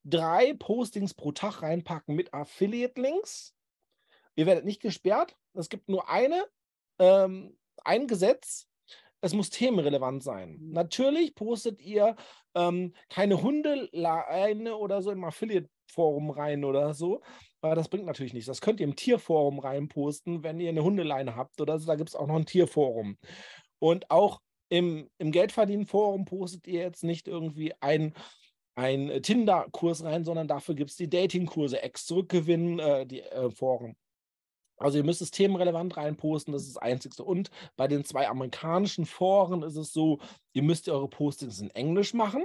drei Postings pro Tag reinpacken mit Affiliate-Links. Ihr werdet nicht gesperrt. Es gibt nur eine, ähm, ein Gesetz, es muss themenrelevant sein. Mhm. Natürlich postet ihr ähm, keine Hundeleine oder so im Affiliate-Forum rein oder so, weil das bringt natürlich nichts. Das könnt ihr im Tierforum reinposten, wenn ihr eine Hundeleine habt oder so. Da gibt es auch noch ein Tierforum. Und auch im, im Geldverdienen-Forum postet ihr jetzt nicht irgendwie ein ein Tinder-Kurs rein, sondern dafür gibt es die Dating-Kurse, Ex zurückgewinnen, äh, die äh, Foren. Also ihr müsst es themenrelevant reinposten, das ist das Einzigste. Und bei den zwei amerikanischen Foren ist es so, ihr müsst eure Postings in Englisch machen.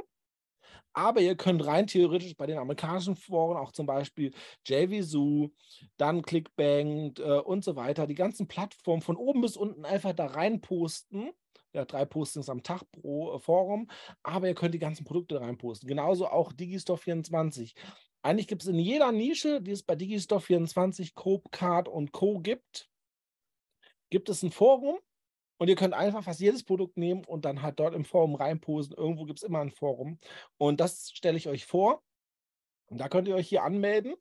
Aber ihr könnt rein theoretisch bei den amerikanischen Foren auch zum Beispiel JVZoo, dann Clickbank äh, und so weiter, die ganzen Plattformen von oben bis unten einfach da rein posten. Ja, drei Postings am Tag pro äh, Forum, aber ihr könnt die ganzen Produkte rein posten. Genauso auch Digistore24. Eigentlich gibt es in jeder Nische, die es bei Digistore24, Coop, Card und Co. gibt, gibt es ein Forum und ihr könnt einfach fast jedes Produkt nehmen und dann halt dort im Forum reinposen. Irgendwo gibt es immer ein Forum. Und das stelle ich euch vor. Und da könnt ihr euch hier anmelden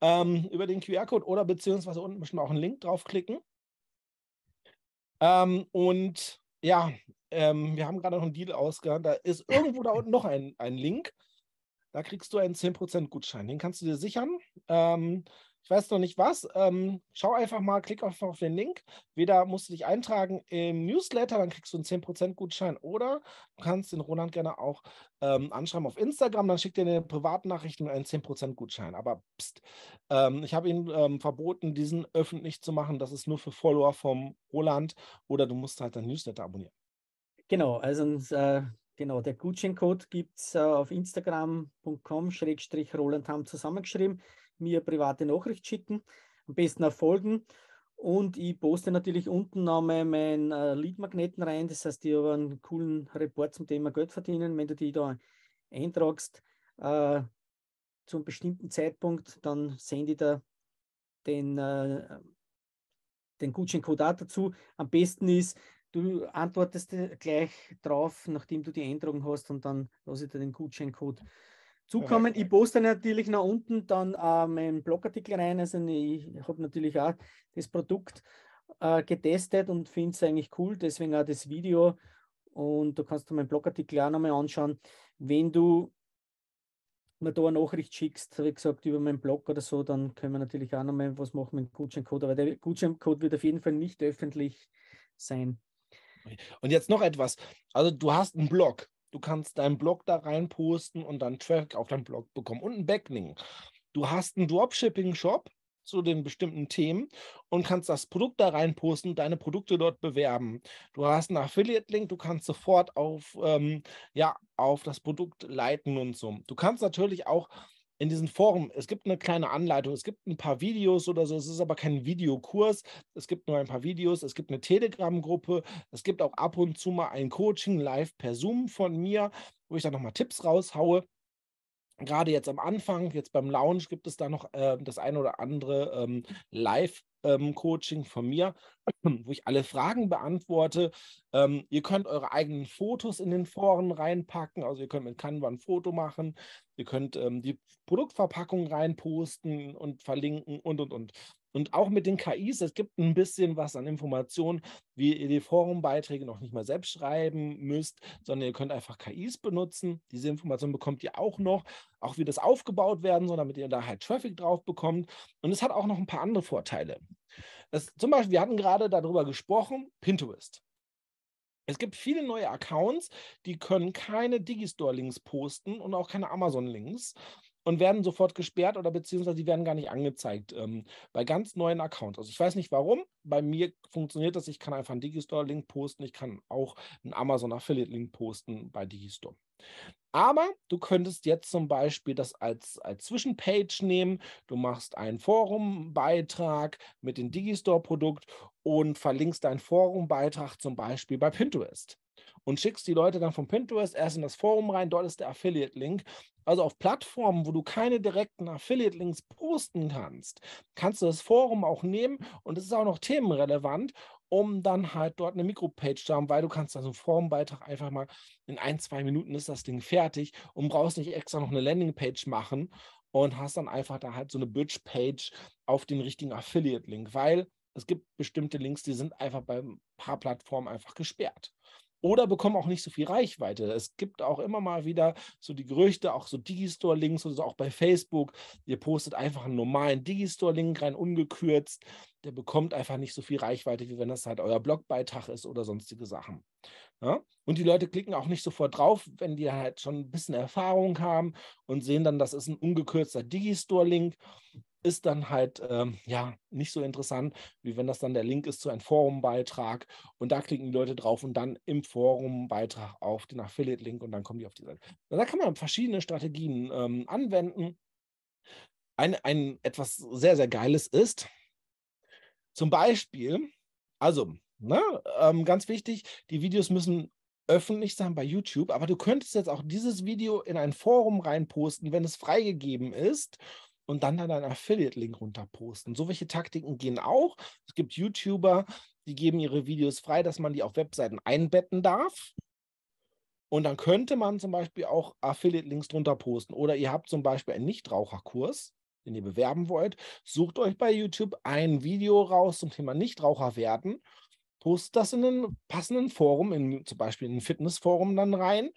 ähm, über den QR-Code oder beziehungsweise unten bestimmt auch einen Link draufklicken. Ähm, und ja, ähm, wir haben gerade noch einen Deal ausgehört. Da ist irgendwo da unten noch ein, ein Link. Da kriegst du einen 10% Gutschein. Den kannst du dir sichern. Ähm, ich weiß noch nicht was. Ähm, schau einfach mal, klick auf, auf den Link. Weder musst du dich eintragen im Newsletter, dann kriegst du einen 10% Gutschein oder du kannst den Roland gerne auch ähm, anschreiben auf Instagram, dann schickt er eine Privatnachricht und einen 10% Gutschein. Aber pst, ähm, ich habe ihm ähm, verboten, diesen öffentlich zu machen. Das ist nur für Follower vom Roland oder du musst halt dein Newsletter abonnieren. Genau, also äh, genau, der Gutscheincode gibt es äh, auf instagram.com-rolandham zusammengeschrieben mir private Nachricht schicken, am besten erfolgen. Und ich poste natürlich unten nochmal meinen äh, Lead-Magneten rein. Das heißt, ich habe einen coolen Report zum Thema Geld verdienen. Wenn du die da eintragst äh, zu einem bestimmten Zeitpunkt, dann sende ich da den, äh, den Gutscheincode auch dazu. Am besten ist, du antwortest äh, gleich drauf, nachdem du die Eintragung hast und dann lasse ich dir den Gutscheincode zukommen. Ich poste natürlich nach unten dann äh, meinen Blogartikel rein. Also ich habe natürlich auch das Produkt äh, getestet und finde es eigentlich cool. Deswegen auch das Video. Und du kannst du meinen Blogartikel auch nochmal anschauen. Wenn du mir da eine Nachricht schickst, wie gesagt, über meinen Blog oder so, dann können wir natürlich auch nochmal was machen mit dem Gutscheincode. Aber der Gutscheincode wird auf jeden Fall nicht öffentlich sein. Und jetzt noch etwas. Also du hast einen Blog. Du kannst deinen Blog da reinposten und dann Traffic auf deinen Blog bekommen und ein Backlink. Du hast einen Dropshipping-Shop zu den bestimmten Themen und kannst das Produkt da reinposten, posten, deine Produkte dort bewerben. Du hast einen Affiliate-Link, du kannst sofort auf, ähm, ja, auf das Produkt leiten und so. Du kannst natürlich auch in diesen Foren, es gibt eine kleine Anleitung, es gibt ein paar Videos oder so, es ist aber kein Videokurs, es gibt nur ein paar Videos, es gibt eine Telegram-Gruppe, es gibt auch ab und zu mal ein Coaching live per Zoom von mir, wo ich dann nochmal Tipps raushaue gerade jetzt am Anfang, jetzt beim Lounge, gibt es da noch äh, das ein oder andere ähm, Live-Coaching ähm, von mir, wo ich alle Fragen beantworte. Ähm, ihr könnt eure eigenen Fotos in den Foren reinpacken, also ihr könnt mit Canva ein Foto machen. Ihr könnt ähm, die Produktverpackung reinposten und verlinken und, und, und. Und auch mit den KIs, es gibt ein bisschen was an Informationen, wie ihr die Forumbeiträge noch nicht mal selbst schreiben müsst, sondern ihr könnt einfach KIs benutzen. Diese Information bekommt ihr auch noch, auch wie das aufgebaut werden soll, damit ihr da halt Traffic drauf bekommt. Und es hat auch noch ein paar andere Vorteile. Das, zum Beispiel, wir hatten gerade darüber gesprochen, Pinterest. Es gibt viele neue Accounts, die können keine Digistore-Links posten und auch keine Amazon-Links und werden sofort gesperrt oder beziehungsweise die werden gar nicht angezeigt ähm, bei ganz neuen Accounts. Also ich weiß nicht warum. Bei mir funktioniert das. Ich kann einfach einen Digistore-Link posten. Ich kann auch einen Amazon Affiliate-Link posten bei Digistore. Aber du könntest jetzt zum Beispiel das als, als Zwischenpage nehmen. Du machst einen Forumbeitrag mit dem Digistore-Produkt und verlinkst deinen Forumbeitrag zum Beispiel bei Pinterest und schickst die Leute dann von Pinterest erst in das Forum rein, dort ist der Affiliate-Link. Also auf Plattformen, wo du keine direkten Affiliate-Links posten kannst, kannst du das Forum auch nehmen und es ist auch noch themenrelevant um dann halt dort eine Mikropage zu haben, weil du kannst also Formbeitrag einfach mal in ein, zwei Minuten ist das Ding fertig und brauchst nicht extra noch eine Landingpage machen und hast dann einfach da halt so eine Bridge-Page auf den richtigen Affiliate-Link, weil es gibt bestimmte Links, die sind einfach bei ein paar Plattformen einfach gesperrt oder bekommen auch nicht so viel Reichweite. Es gibt auch immer mal wieder so die Gerüchte, auch so Digistore-Links oder so, auch bei Facebook. Ihr postet einfach einen normalen Digistore-Link rein, ungekürzt. Der bekommt einfach nicht so viel Reichweite, wie wenn das halt euer Blogbeitrag ist oder sonstige Sachen. Ja? Ne? Und die Leute klicken auch nicht sofort drauf, wenn die halt schon ein bisschen Erfahrung haben und sehen dann, das ist ein ungekürzter Digistore-Link ist dann halt ähm, ja nicht so interessant, wie wenn das dann der Link ist zu einem Forumbeitrag und da klicken die Leute drauf und dann im Forumbeitrag auf den Affiliate-Link und dann kommen die auf die Seite. Da kann man verschiedene Strategien ähm, anwenden. Ein, ein etwas sehr, sehr Geiles ist, zum Beispiel, also ne, ähm, ganz wichtig, die Videos müssen öffentlich sein bei YouTube, aber du könntest jetzt auch dieses Video in ein Forum reinposten, wenn es freigegeben ist und dann deinen Affiliate-Link runterposten. So welche Taktiken gehen auch. Es gibt YouTuber, die geben ihre Videos frei, dass man die auf Webseiten einbetten darf. Und dann könnte man zum Beispiel auch Affiliate-Links drunter posten. Oder ihr habt zum Beispiel einen Nichtraucherkurs, den ihr bewerben wollt. Sucht euch bei YouTube ein Video raus zum Thema Nichtraucher werden. Postet das in einen passenden Forum, in, zum Beispiel in ein Fitnessforum dann rein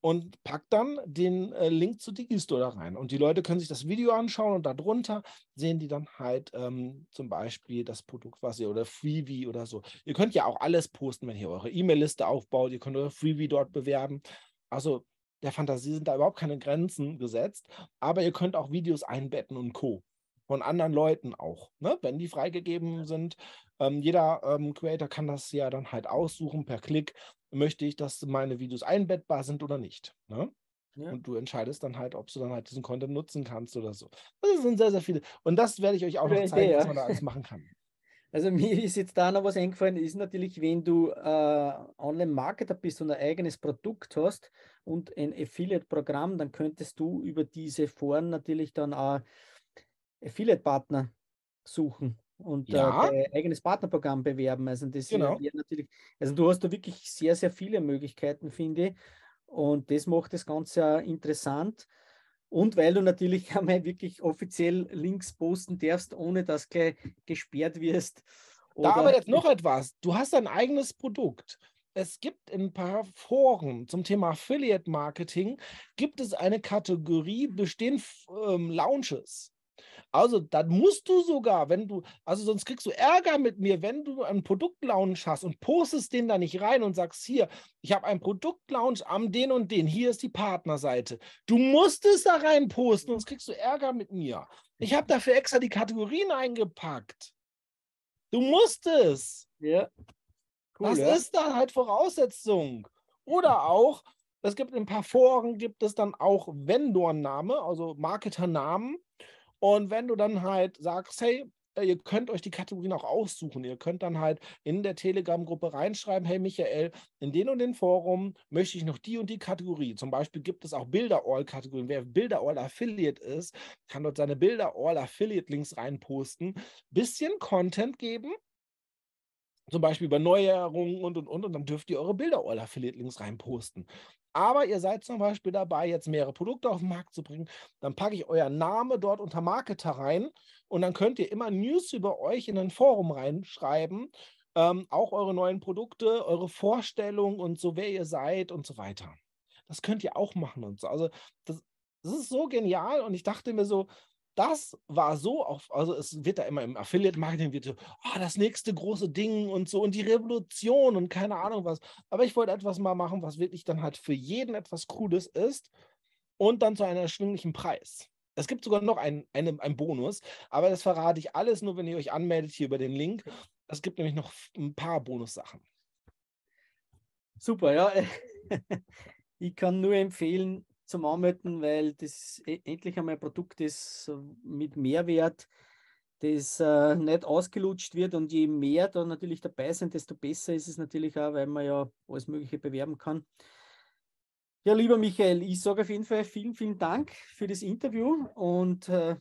und packt dann den äh, Link zu Digistore da rein. Und die Leute können sich das Video anschauen und darunter sehen die dann halt ähm, zum Beispiel das Produkt, was ihr oder Freebie oder so. Ihr könnt ja auch alles posten, wenn ihr eure E-Mail-Liste aufbaut. Ihr könnt eure Freebie dort bewerben. Also der Fantasie sind da überhaupt keine Grenzen gesetzt. Aber ihr könnt auch Videos einbetten und Co. Von anderen Leuten auch, ne? wenn die freigegeben sind. Ähm, jeder ähm, Creator kann das ja dann halt aussuchen per Klick möchte ich, dass meine Videos einbettbar sind oder nicht. Ne? Ja. Und du entscheidest dann halt, ob du dann halt diesen Content nutzen kannst oder so. Das sind sehr, sehr viele. Und das werde ich euch auch noch zeigen, was man da alles machen kann. Also mir ist jetzt da noch was eingefallen, ist natürlich, wenn du äh, Online-Marketer bist und ein eigenes Produkt hast und ein Affiliate-Programm, dann könntest du über diese Foren natürlich dann auch Affiliate-Partner suchen und äh, ja. äh, eigenes Partnerprogramm bewerben. Also das genau. wäre natürlich, also du hast da wirklich sehr, sehr viele Möglichkeiten, finde ich. Und das macht das Ganze interessant. Und weil du natürlich einmal wirklich offiziell Links posten darfst, ohne dass gleich gesperrt wirst. da aber jetzt noch etwas. Du hast ein eigenes Produkt. Es gibt in ein paar Foren zum Thema Affiliate Marketing gibt es eine Kategorie bestehen ähm, Launches. Also dann musst du sogar, wenn du, also sonst kriegst du Ärger mit mir, wenn du einen Produktlaunch hast und postest den da nicht rein und sagst, hier, ich habe einen Produktlaunch am den und den, hier ist die Partnerseite. Du musst es da rein posten, sonst kriegst du Ärger mit mir. Ich habe dafür extra die Kategorien eingepackt. Du musst es. Ja. Cool, das ja. ist dann halt Voraussetzung. Oder auch, es gibt in ein paar Foren, gibt es dann auch Vendornamen, also Marketernamen. Und wenn du dann halt sagst, hey, äh, ihr könnt euch die Kategorien auch aussuchen. Ihr könnt dann halt in der Telegram-Gruppe reinschreiben, hey Michael, in den und den Forum möchte ich noch die und die Kategorie. Zum Beispiel gibt es auch Bilder-All-Kategorien. Wer Bilder-All-Affiliate ist, kann dort seine Bilder-All-Affiliate-Links reinposten. Bisschen Content geben, zum Beispiel über Neuerungen und, und, und, und dann dürft ihr eure Bilder All Affiliate Links reinposten. Aber ihr seid zum Beispiel dabei, jetzt mehrere Produkte auf den Markt zu bringen. Dann packe ich euer Name dort unter Marketer rein und dann könnt ihr immer News über euch in ein Forum reinschreiben. Ähm, auch eure neuen Produkte, eure Vorstellung und so, wer ihr seid und so weiter. Das könnt ihr auch machen und so. Also das, das ist so genial und ich dachte mir so, das war so auf, also es wird da immer im Affiliate-Marketing wird so, oh, das nächste große Ding und so und die Revolution und keine Ahnung was. Aber ich wollte etwas mal machen, was wirklich dann halt für jeden etwas Cooles ist und dann zu einem erschwinglichen Preis. Es gibt sogar noch einen, einen, einen Bonus, aber das verrate ich alles nur, wenn ihr euch anmeldet hier über den Link. Es gibt nämlich noch ein paar Bonussachen. Super, ja. Ich kann nur empfehlen, zum Anmelden, weil das e-, endlich einmal ein Produkt ist äh, mit Mehrwert, das äh, nicht ausgelutscht wird. Und je mehr da natürlich dabei sind, desto besser ist es natürlich auch, weil man ja alles Mögliche bewerben kann. Ja, lieber Michael, ich sage auf jeden Fall vielen, vielen Dank für das Interview und äh,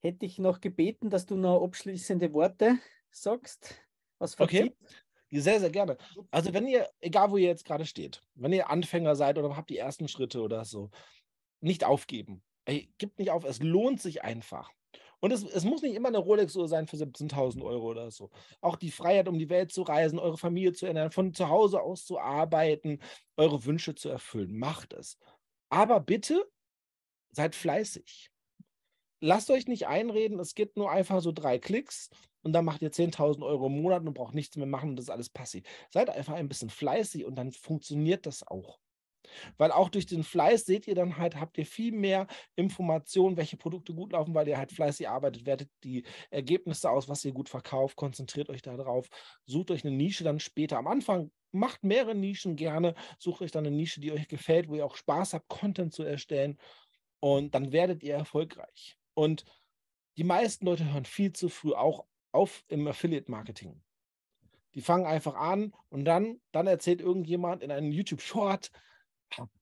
hätte ich noch gebeten, dass du noch abschließende Worte sagst. Was okay. Verzicht. Sehr, sehr gerne. Also wenn ihr, egal wo ihr jetzt gerade steht, wenn ihr Anfänger seid oder habt die ersten Schritte oder so, nicht aufgeben. Ey, gebt nicht auf, es lohnt sich einfach. Und es, es muss nicht immer eine Rolex-Uhr sein für 17.000 Euro oder so. Auch die Freiheit, um die Welt zu reisen, eure Familie zu ändern, von zu Hause aus zu arbeiten, eure Wünsche zu erfüllen. Macht es. Aber bitte seid fleißig. Lasst euch nicht einreden, es gibt nur einfach so drei Klicks und dann macht ihr 10.000 Euro im Monat und braucht nichts mehr machen und das ist alles passiv. Seid einfach ein bisschen fleißig und dann funktioniert das auch. Weil auch durch den Fleiß seht ihr dann halt, habt ihr viel mehr Informationen, welche Produkte gut laufen, weil ihr halt fleißig arbeitet, wertet die Ergebnisse aus, was ihr gut verkauft, konzentriert euch darauf, sucht euch eine Nische dann später am Anfang. Macht mehrere Nischen gerne, sucht euch dann eine Nische, die euch gefällt, wo ihr auch Spaß habt, Content zu erstellen und dann werdet ihr erfolgreich. Und die meisten Leute hören viel zu früh auch auf im Affiliate-Marketing. Die fangen einfach an und dann, dann erzählt irgendjemand in einem YouTube-Short,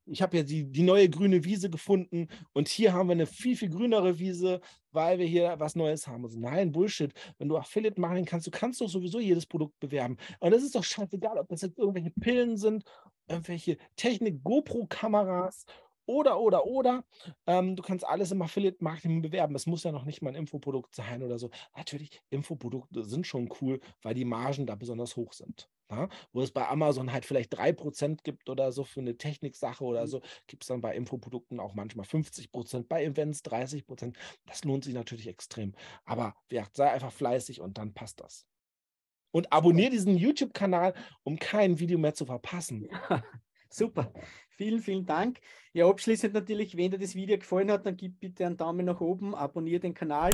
ich habe ja die, die neue grüne Wiese gefunden und hier haben wir eine viel, viel grünere Wiese, weil wir hier was Neues haben. Also nein, Bullshit. Wenn du Affiliate machen kannst, du kannst doch sowieso jedes Produkt bewerben. Und es ist doch scheißegal, ob das jetzt irgendwelche Pillen sind, irgendwelche Technik, GoPro-Kameras oder, oder, oder. Ähm, du kannst alles im Affiliate-Marketing bewerben. Es muss ja noch nicht mal ein Infoprodukt sein oder so. Natürlich, Infoprodukte sind schon cool, weil die Margen da besonders hoch sind. Ja? Ne? Wo es bei Amazon halt vielleicht 3% gibt oder so für eine Techniksache oder mhm. so, gibt es dann bei Infoprodukten auch manchmal 50%, bei Events 30%. Das lohnt sich natürlich extrem. Aber ja, sei einfach fleißig und dann passt das. Und abonniere diesen YouTube-Kanal, um kein Video mehr zu verpassen. Ja, super. Vielen, vielen Dank. Ja, abschließend natürlich, wenn dir das Video gefallen hat, dann gib bitte einen Daumen nach oben, abonniere den Kanal,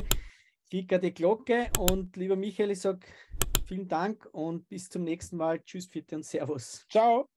klicke die Glocke und lieber Michael, ich sage vielen Dank und bis zum nächsten Mal. Tschüss, bitte und Servus. Ciao.